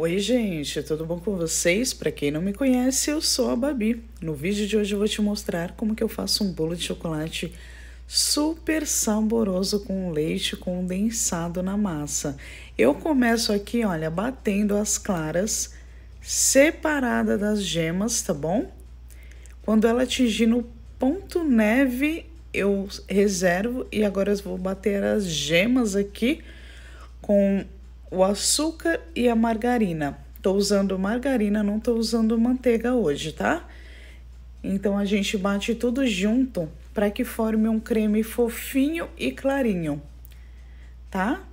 Oi, gente, tudo bom com vocês? Para quem não me conhece, eu sou a Babi. No vídeo de hoje eu vou te mostrar como que eu faço um bolo de chocolate super saboroso com leite condensado na massa. Eu começo aqui, olha, batendo as claras separada das gemas, tá bom? Quando ela atingir no ponto neve, eu reservo e agora eu vou bater as gemas aqui com o açúcar e a margarina. Tô usando margarina, não tô usando manteiga hoje, tá? Então a gente bate tudo junto para que forme um creme fofinho e clarinho, tá?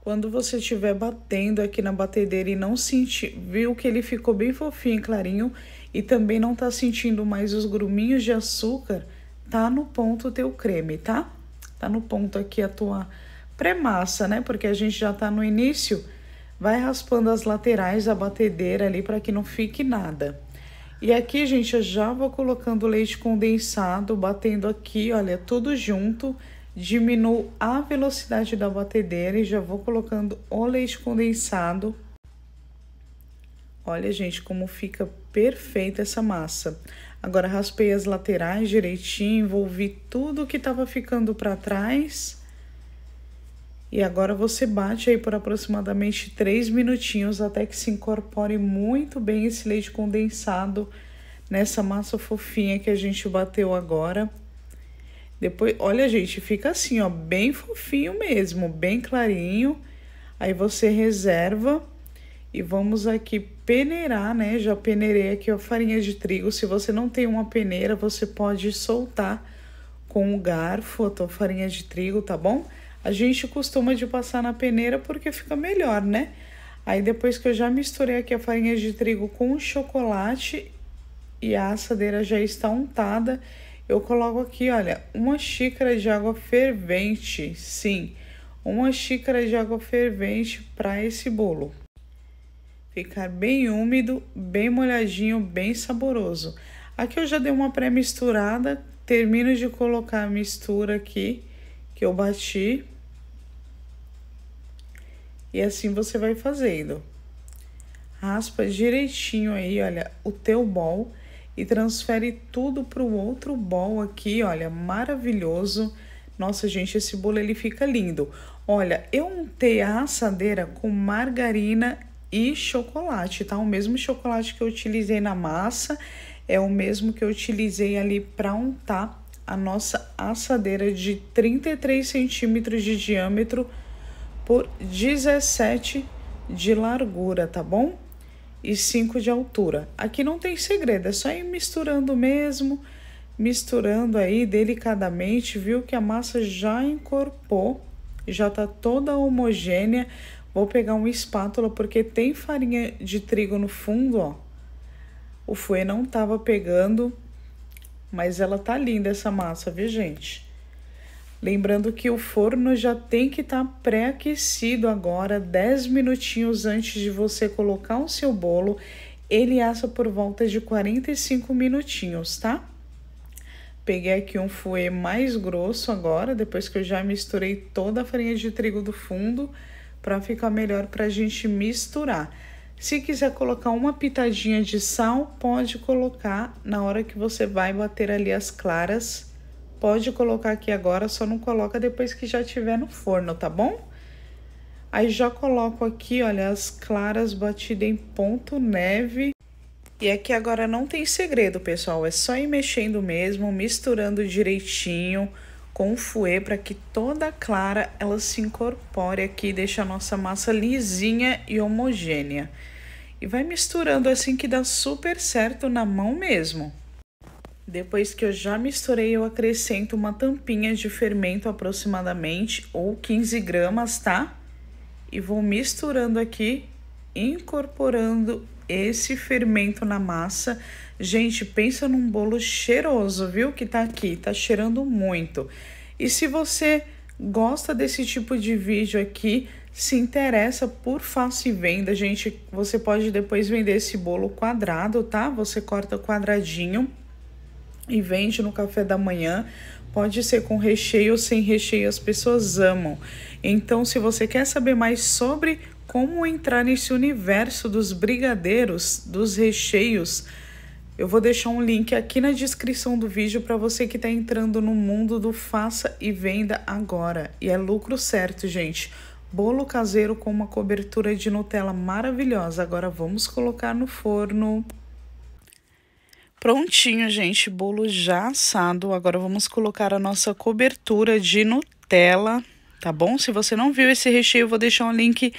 Quando você estiver batendo aqui na batedeira e não sentir, viu que ele ficou bem fofinho e clarinho e também não tá sentindo mais os gruminhos de açúcar, tá no ponto o teu creme, tá? Tá no ponto aqui a tua pré-massa, né? Porque a gente já está no início, vai raspando as laterais da batedeira ali para que não fique nada. E aqui, gente, eu já vou colocando leite condensado, batendo aqui, olha, tudo junto. Diminuo a velocidade da batedeira e já vou colocando o leite condensado. Olha, gente, como fica perfeita essa massa. Agora, raspei as laterais direitinho, envolvi tudo que estava ficando para trás. E agora você bate aí por aproximadamente 3 minutinhos até que se incorpore muito bem esse leite condensado nessa massa fofinha que a gente bateu agora. Depois, olha, gente, fica assim, ó, bem fofinho mesmo, bem clarinho. Aí você reserva e vamos aqui peneirar, né? Já peneirei aqui a farinha de trigo. Se você não tem uma peneira, você pode soltar com o garfo a tua farinha de trigo, tá bom? A gente costuma de passar na peneira porque fica melhor, né? Aí depois que eu já misturei aqui a farinha de trigo com o chocolate e a assadeira já está untada, eu coloco aqui, olha, uma xícara de água fervente, sim, uma xícara de água fervente para esse bolo. Ficar bem úmido, bem molhadinho, bem saboroso. Aqui eu já dei uma pré-misturada, termino de colocar a mistura aqui que eu bati e assim você vai fazendo. Raspa direitinho aí, olha, o teu bol e transfere tudo para o outro bol aqui, olha, maravilhoso. Nossa, gente, esse bolo ele fica lindo. Olha, eu untei a assadeira com margarina e chocolate, tá? O mesmo chocolate que eu utilizei na massa é o mesmo que eu utilizei ali para untar a nossa assadeira de 33 centímetros de diâmetro por 17 de largura, tá bom? E 5 de altura. Aqui não tem segredo, é só ir misturando mesmo, misturando aí delicadamente, viu que a massa já incorporou, já tá toda homogênea. Vou pegar uma espátula porque tem farinha de trigo no fundo, ó. O fouet não tava pegando, mas ela tá linda essa massa, viu, gente? Lembrando que o forno já tem que estar tá pré-aquecido agora, 10 minutinhos antes de você colocar o seu bolo. Ele assa por volta de 45 minutinhos, tá? Peguei aqui um fouet mais grosso agora, depois que eu já misturei toda a farinha de trigo do fundo, para ficar melhor para a gente misturar. Se quiser colocar uma pitadinha de sal, pode colocar na hora que você vai bater ali as claras Pode colocar aqui agora, só não coloca depois que já tiver no forno, tá bom? Aí já coloco aqui, olha, as claras batidas em ponto neve. E aqui agora não tem segredo, pessoal. É só ir mexendo mesmo, misturando direitinho com o fouet para que toda a clara ela se incorpore aqui e deixe a nossa massa lisinha e homogênea. E vai misturando assim que dá super certo na mão mesmo. Depois que eu já misturei, eu acrescento uma tampinha de fermento aproximadamente, ou 15 gramas, tá? E vou misturando aqui, incorporando esse fermento na massa. Gente, pensa num bolo cheiroso, viu? Que tá aqui, tá cheirando muito. E se você gosta desse tipo de vídeo aqui, se interessa por face venda, gente, você pode depois vender esse bolo quadrado, tá? Você corta quadradinho e vende no café da manhã. Pode ser com recheio ou sem recheio, as pessoas amam. Então, se você quer saber mais sobre como entrar nesse universo dos brigadeiros, dos recheios, eu vou deixar um link aqui na descrição do vídeo para você que está entrando no mundo do faça e venda agora. E é lucro certo, gente. Bolo caseiro com uma cobertura de Nutella maravilhosa. Agora vamos colocar no forno. Prontinho, gente, bolo já assado. Agora vamos colocar a nossa cobertura de Nutella, tá bom? Se você não viu esse recheio, eu vou deixar um link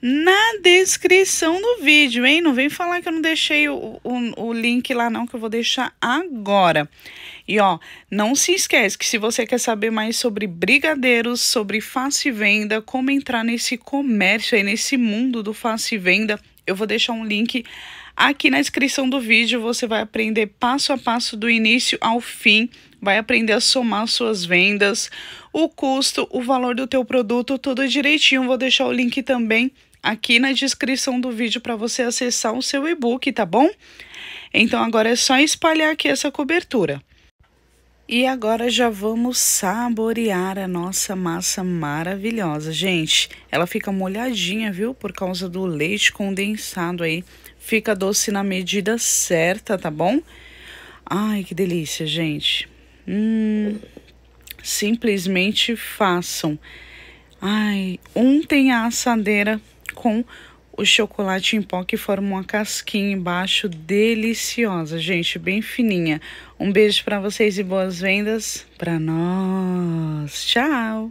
na descrição do vídeo, hein? Não vem falar que eu não deixei o, o, o, link lá não, que eu vou deixar agora. E ó, não se esquece que se você quer saber mais sobre brigadeiros, sobre face venda, como entrar nesse comércio aí, nesse mundo do face venda, eu vou deixar um link Aqui na descrição do vídeo você vai aprender passo a passo do início ao fim, vai aprender a somar suas vendas, o custo, o valor do teu produto, tudo direitinho. Vou deixar o link também aqui na descrição do vídeo para você acessar o seu e-book, tá bom? Então agora é só espalhar aqui essa cobertura. E agora já vamos saborear a nossa massa maravilhosa. Gente, ela fica molhadinha, viu? Por causa do leite condensado aí. Fica doce na medida certa, tá bom? Ai, que delícia, gente. Hum, simplesmente façam. Ai, ontem a assadeira com o chocolate em pó que forma uma casquinha embaixo, deliciosa, gente, bem fininha. Um beijo para vocês e boas vendas para nós. Tchau.